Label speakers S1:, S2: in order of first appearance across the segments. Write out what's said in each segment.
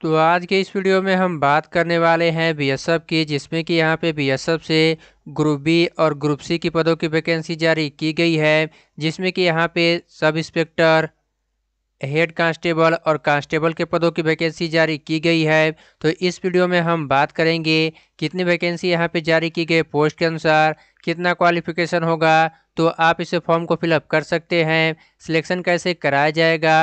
S1: तो आज के इस वीडियो में हम बात करने वाले हैं बी एस एफ की जिसमें कि यहाँ पे बी एस एफ से ग्रुप बी और ग्रुप सी की पदों की वैकेंसी जारी की गई है जिसमें कि यहाँ पे सब इंस्पेक्टर हेड कांस्टेबल और कांस्टेबल के पदों की वैकेंसी जारी की गई है तो इस वीडियो में हम बात करेंगे कितनी वैकेंसी यहाँ पे जारी की गई पोस्ट के अनुसार कितना क्वालिफिकेशन होगा तो आप इसे फॉर्म को फिलअप कर सकते हैं सिलेक्शन कैसे कराया जाएगा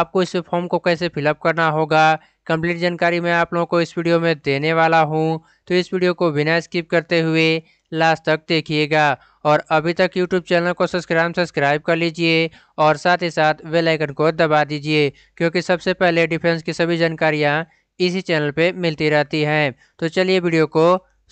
S1: आपको इस फॉर्म को कैसे फिलअप करना होगा कंप्लीट जानकारी मैं आप लोगों को इस वीडियो में देने वाला हूँ तो इस वीडियो को बिना स्किप करते हुए लास्ट तक देखिएगा और अभी तक यूट्यूब चैनल को सब्सक्राइब सब्सक्राइब कर लीजिए और साथ ही साथ बेल आइकन को दबा दीजिए क्योंकि सबसे पहले डिफेंस की सभी जानकारियाँ इसी चैनल पे मिलती रहती हैं तो चलिए वीडियो को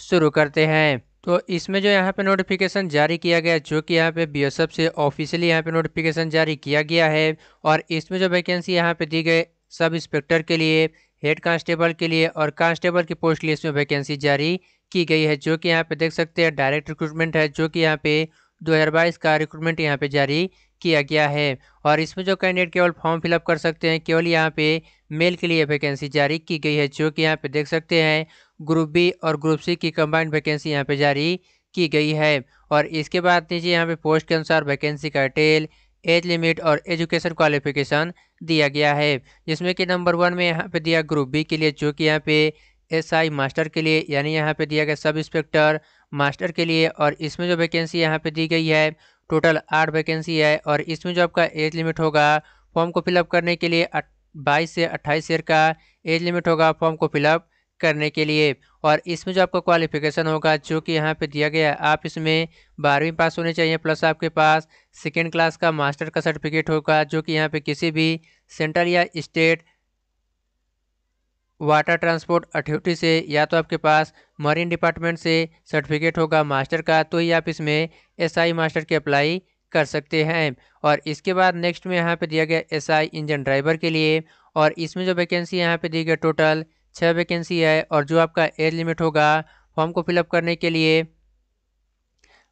S1: शुरू करते हैं तो इसमें जो यहाँ पे नोटिफिकेशन जारी किया गया जो कि यहाँ पे बी से ऑफिशियली यहाँ पे नोटिफिकेशन जारी किया गया है और इसमें जो वैकेंसी यहाँ पे दी गई सब इंस्पेक्टर के लिए हेड कांस्टेबल के लिए और कांस्टेबल की पोस्ट के लिए इसमें वैकेंसी जारी की गई है जो कि यहाँ पे देख सकते हैं डायरेक्ट रिक्रूटमेंट है जो कि यहाँ पे 2022 का रिक्रूटमेंट यहाँ पे जारी किया गया है और इसमें जो कैंडिडेट केवल फॉर्म फिलअप कर सकते हैं केवल यहाँ पे मेल के लिए वैकेंसी जारी की गई है जो कि यहाँ पे देख सकते हैं ग्रुप बी और ग्रुप सी की कम्बाइंड वैकेंसी यहाँ पे जारी की गई है और इसके बाद नीचे यहाँ पे पोस्ट के अनुसार वैकेंसी का डिटेल एज लिमिट और एजुकेशन क्वालिफिकेशन दिया गया है जिसमें कि नंबर वन में यहाँ पे दिया ग्रुप बी के लिए जो कि यहाँ पे एस आई मास्टर के लिए यानी यहाँ पे दिया गया सब इंस्पेक्टर मास्टर के लिए और इसमें जो वैकेंसी यहाँ पे दी गई है टोटल आठ वैकेंसी है और इसमें जो आपका एज लिमिट होगा फॉर्म को फिलअप करने के लिए बाईस से अट्ठाईस ईयर का एज लिमिट होगा फॉर्म को फिलअप करने के लिए और इसमें जो आपका क्वालिफिकेशन होगा जो कि यहाँ पे दिया गया है आप इसमें बारहवीं पास होने चाहिए प्लस आपके पास सेकेंड क्लास का मास्टर का सर्टिफिकेट होगा जो कि यहाँ पे किसी भी सेंट्रल या स्टेट वाटर ट्रांसपोर्ट अथॉरिटी से या तो आपके पास मरीन डिपार्टमेंट से सर्टिफिकेट होगा मास्टर का तो ही आप इसमें एसआई मास्टर की अप्लाई कर सकते हैं और इसके बाद नेक्स्ट में यहाँ पर दिया गया एसआई इंजन ड्राइवर के लिए और इसमें जो वैकेंसी यहाँ पे दी गई टोटल छः वैकेंसी है और जो आपका एज लिमिट होगा फॉर्म को फिलअप करने के लिए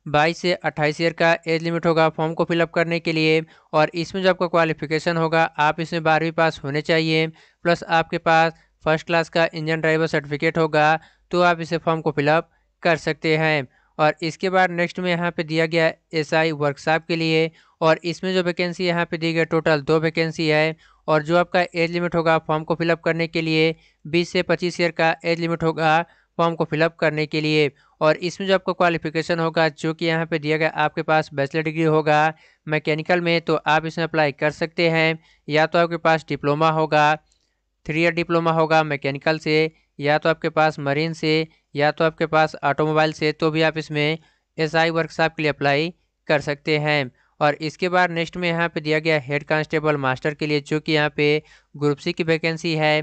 S1: बाईस से अट्ठाईस ईयर का एज लिमिट होगा फॉर्म को फिलअप करने के लिए और इसमें जो आपका क्वालिफिकेशन होगा आप इसमें बारहवीं पास होने चाहिए प्लस आपके पास फर्स्ट क्लास का इंजन ड्राइवर सर्टिफिकेट होगा तो आप इसे फॉर्म को फिलअप कर सकते हैं और इसके बाद नेक्स्ट में यहाँ पे दिया गया एस आई वर्कशॉप के लिए और इसमें जो वैकेंसी यहाँ पे दी गई टोटल दो वैकेंसी है और जो आपका एज लिमिट होगा फॉर्म को फिलअप करने के लिए बीस से पच्चीस ईयर का एज लिमिट होगा फॉर्म को फिलअप करने के लिए और इसमें जो आपका क्वालिफिकेशन होगा जो कि यहाँ पे दिया गया आपके पास बैचलर डिग्री होगा मैकेनिकल में तो आप इसमें अप्लाई कर सकते हैं या तो आपके पास डिप्लोमा होगा थ्री ईयर डिप्लोमा होगा मैकेनिकल से या तो आपके पास मरीन से या तो आपके पास ऑटोमोबाइल से तो भी आप इसमें एस आई वर्कशॉप के लिए अप्लाई कर सकते हैं और इसके बाद नेक्स्ट में यहाँ पे दिया गया हेड कांस्टेबल मास्टर के लिए जो कि यहाँ पे ग्रुप सी की वैकेंसी है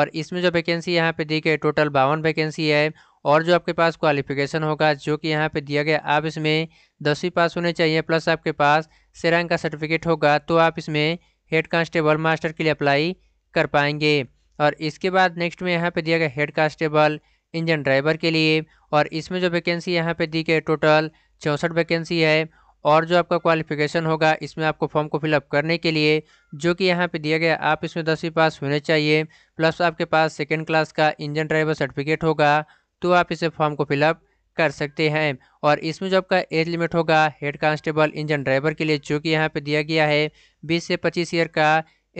S1: और इसमें जो वैकेंसी यहाँ पे दी गई टोटल बावन वैकेंसी है और जो आपके पास क्वालिफिकेशन होगा जो कि यहाँ पे दिया गया आप इसमें दसवीं पास होने चाहिए प्लस आपके पास सेरांग का सर्टिफिकेट होगा तो आप इसमें हेड कांस्टेबल मास्टर के लिए अप्लाई कर पाएंगे और इसके बाद नेक्स्ट में यहाँ पे दिया गया हेड कांस्टेबल इंजन ड्राइवर के लिए और इसमें जो वैकेंसी यहाँ पे दी गई टोटल चौंसठ वैकेंसी है और जो आपका क्वालिफिकेशन होगा इसमें आपको फॉर्म को फिलअप करने के लिए जो कि यहाँ पे दिया गया आप इसमें दसवीं पास होने चाहिए प्लस आपके पास सेकेंड क्लास का इंजन ड्राइवर सर्टिफिकेट होगा तो आप इसे फॉर्म को फिलअप कर सकते हैं और इसमें जो आपका एज लिमिट होगा हेड कांस्टेबल इंजन ड्राइवर के लिए जो कि यहाँ पे दिया गया है 20 से 25 ईयर का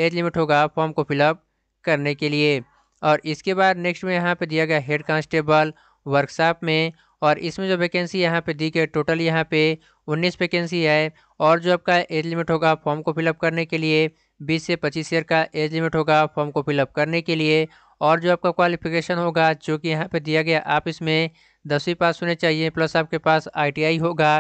S1: एज लिमिट होगा फॉर्म को फिलअप करने के लिए और इसके बाद नेक्स्ट में यहाँ पे दिया गया हेड कांस्टेबल वर्कशॉप में और इसमें जो वैकेंसी यहाँ पे दी गई टोटल यहाँ पे 19 वैकेंसी है और जो आपका एज लिमिट होगा फॉर्म को फिलअप करने के लिए 20 से 25 ईयर का एज लिमिट होगा फॉर्म को फिलअप करने के लिए और जो आपका क्वालिफिकेशन होगा जो कि यहाँ पर दिया गया आप इसमें दसवीं पास होने चाहिए प्लस आपके पास आईटीआई होगा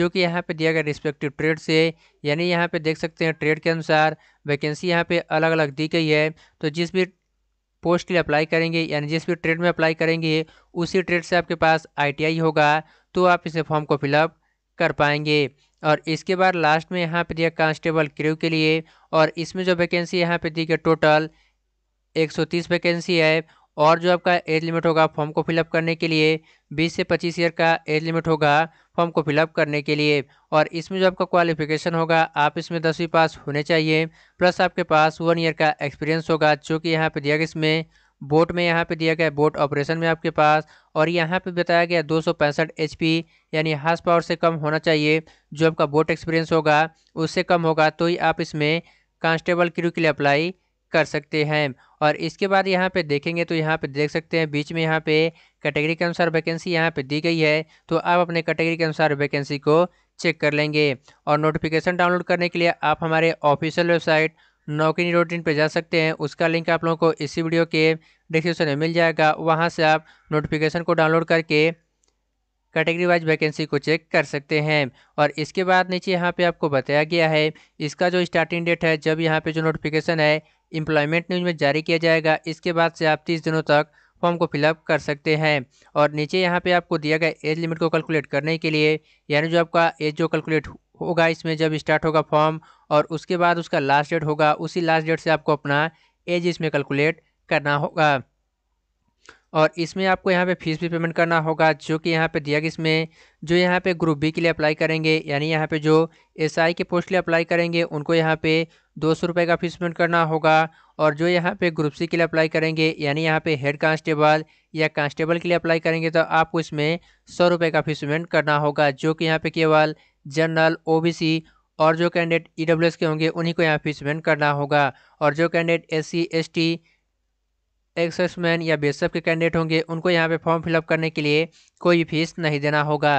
S1: जो कि यहाँ पे दिया गया रिस्पेक्टिव ट्रेड से यानी यहाँ पे देख सकते हैं ट्रेड के अनुसार वैकेंसी यहाँ पे अलग अलग दी गई है तो जिस भी पोस्ट के लिए अप्लाई करेंगे यानी जिस भी ट्रेड में अप्लाई करेंगे उसी ट्रेड से आपके पास आई होगा तो आप इसे फॉर्म को फिलअप कर पाएंगे और इसके बाद लास्ट में यहाँ पर दिया कांस्टेबल क्रू के लिए और इसमें जो वैकेंसी यहाँ पर दी गई टोटल 130 वैकेंसी है और जो आपका एज लिमिट होगा फॉर्म को फिलअप करने के लिए 20 से 25 ईयर का एज लिमिट होगा फॉर्म को फिलअप करने के लिए और इसमें जो आपका क्वालिफिकेशन होगा आप इसमें दसवीं पास होने चाहिए प्लस आपके पास वन ईयर का एक्सपीरियंस होगा जो कि यहाँ पर दिया गया इसमें बोट में यहाँ पे दिया गया बोट ऑपरेशन में आपके पास और यहाँ पे बताया गया दो सौ पैंसठ एच पी यानी हाथ पावर से कम होना चाहिए जो आपका बोट एक्सपीरियंस होगा उससे कम होगा तो ही आप इसमें कांस्टेबल क्रू के लिए अप्लाई कर सकते हैं और इसके बाद यहाँ पे देखेंगे तो यहाँ पे देख सकते हैं बीच में यहाँ पे कैटेगरी के अनुसार वैकेंसी यहाँ पे दी गई है तो आप अपने कैटेगरी के अनुसार वैकेंसी को चेक कर लेंगे और नोटिफिकेशन डाउनलोड करने के लिए आप हमारे ऑफिशियल वेबसाइट नौकरी इन पर जा सकते हैं उसका लिंक आप लोगों को इसी वीडियो के डिस्क्रिप्शन में मिल जाएगा वहाँ से आप नोटिफिकेशन को डाउनलोड करके कैटेगरी वाइज वैकेंसी को चेक कर सकते हैं और इसके बाद नीचे यहाँ पे आपको बताया गया है इसका जो स्टार्टिंग डेट है जब यहाँ पे जो नोटिफिकेशन है एम्प्लॉयमेंट न्यूज में जारी किया जाएगा इसके बाद से आप तीस दिनों तक फॉर्म को फिलअप कर सकते हैं और नीचे यहाँ पे आपको दिया गया एज लिमिट को कैलकुलेट करने के लिए यानी जो आपका एज जो कैलकुलेट होगा इसमें जब स्टार्ट होगा फॉर्म और उसके बाद उसका लास्ट डेट होगा उसी लास्ट डेट से आपको अपना एज इसमें कैलकुलेट करना होगा और इसमें आपको यहाँ पे फीस भी पेमेंट करना होगा जो कि यहाँ पे दिया गया इसमें जो यहाँ पे ग्रुप बी के लिए अप्लाई करेंगे यानी यहाँ पे जो एस आई के पोस्ट के लिए अप्लाई करेंगे उनको यहाँ पे दो सौ रुपये का फीस पेमेंट करना होगा और जो यहाँ पे ग्रुप सी के लिए अप्लाई करेंगे यानी यहाँ पे हेड कांस्टेबल या कांस्टेबल के लिए अप्लाई करेंगे तो आपको इसमें सौ रुपये का फीस पेमेंट करना होगा जो कि यहाँ पे केवल जनरल सी और जो कैंडिडेट ई e के होंगे उन्हीं को यहाँ फीस पेमेंट करना होगा और जो कैंडिडेट एस सी एक्सेसमैन या बेसअप के कैंडिडेट होंगे उनको यहाँ पे फॉर्म फिलअप करने के लिए कोई फीस नहीं देना होगा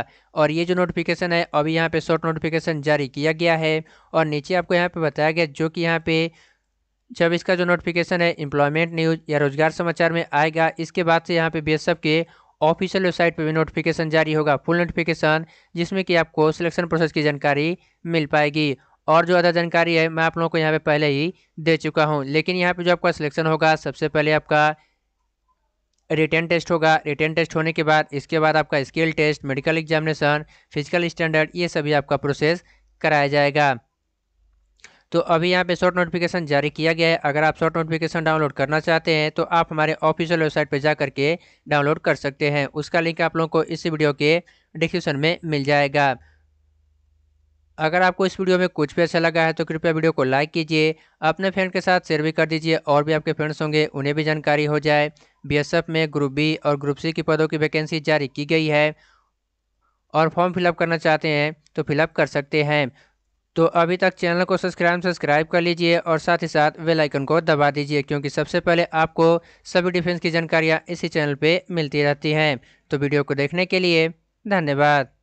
S1: और ये जो नोटिफिकेशन है अभी यहाँ पे शॉर्ट नोटिफिकेशन जारी किया गया है और नीचे आपको यहाँ पे बताया गया जो कि यहाँ पे जब इसका जो नोटिफिकेशन है एम्प्लॉयमेंट न्यूज या रोजगार समाचार में आएगा इसके बाद से यहाँ पे बेसअप के ऑफिशियल वेबसाइट पर भी नोटिफिकेशन जारी होगा फुल नोटिफिकेशन जिसमें कि आपको सिलेक्शन प्रोसेस की जानकारी मिल पाएगी और जो ज़्यादा जानकारी है मैं आप लोगों को यहाँ पे पहले ही दे चुका हूँ लेकिन यहाँ पे जो आपका सिलेक्शन होगा सबसे पहले आपका रिटर्न टेस्ट होगा रिटर्न टेस्ट होने के बाद इसके बाद आपका skill test medical examination physical standard ये सभी आपका प्रोसेस कराया जाएगा तो अभी यहाँ पे शॉर्ट नोटिफिकेशन जारी किया गया है अगर आप शॉर्ट नोटिफिकेशन डाउनलोड करना चाहते हैं तो आप हमारे ऑफिशियल वेबसाइट पे जा करके डाउनलोड कर सकते हैं उसका लिंक आप लोगों को इस वीडियो के डिस्क्रिप्शन में मिल जाएगा अगर आपको इस वीडियो में कुछ भी अच्छा लगा है तो कृपया वीडियो को लाइक कीजिए अपने फ्रेंड के साथ शेयर भी कर दीजिए और भी आपके फ्रेंड्स होंगे उन्हें भी जानकारी हो जाए बीएसएफ में ग्रुप बी और ग्रुप सी की पदों की वैकेंसी जारी की गई है और फॉर्म फिलअप करना चाहते हैं तो फिलअप कर सकते हैं तो अभी तक चैनल को सब्सक्राइब सब्सक्राइब कर लीजिए और साथ ही साथ वेलाइकन को दबा दीजिए क्योंकि सबसे पहले आपको सभी डिफेंस की जानकारियाँ इसी चैनल पर मिलती रहती हैं तो वीडियो को देखने के लिए धन्यवाद